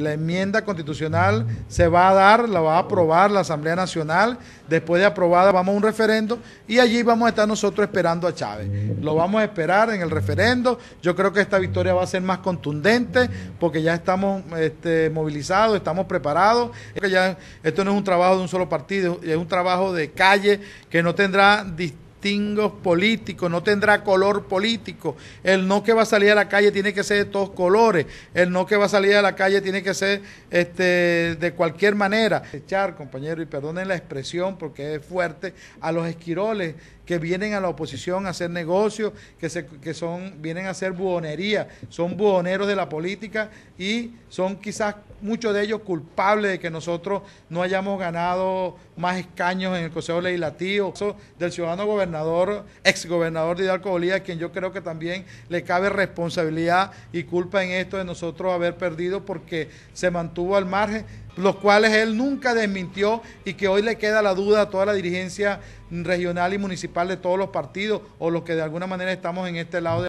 La enmienda constitucional se va a dar, la va a aprobar la Asamblea Nacional. Después de aprobada vamos a un referendo y allí vamos a estar nosotros esperando a Chávez. Lo vamos a esperar en el referendo. Yo creo que esta victoria va a ser más contundente porque ya estamos este, movilizados, estamos preparados. Ya, esto no es un trabajo de un solo partido, es un trabajo de calle que no tendrá distinción distingos políticos, no tendrá color político. El no que va a salir a la calle tiene que ser de todos colores. El no que va a salir a la calle tiene que ser este, de cualquier manera. Echar, compañero, y perdonen la expresión porque es fuerte, a los esquiroles que vienen a la oposición a hacer negocios, que, se, son, vienen a hacer buhonería, son buhoneros de la política y son quizás muchos de ellos culpables de que nosotros no hayamos ganado más escaños en el Consejo Legislativo. del ciudadano gobernador, ex gobernador de Hidalgo Bolívar, quien yo creo que también le cabe responsabilidad y culpa en esto de nosotros haber perdido porque se mantuvo al margen los cuales él nunca desmintió y que hoy le queda la duda a toda la dirigencia regional y municipal de todos los partidos o los que de alguna manera estamos en este lado de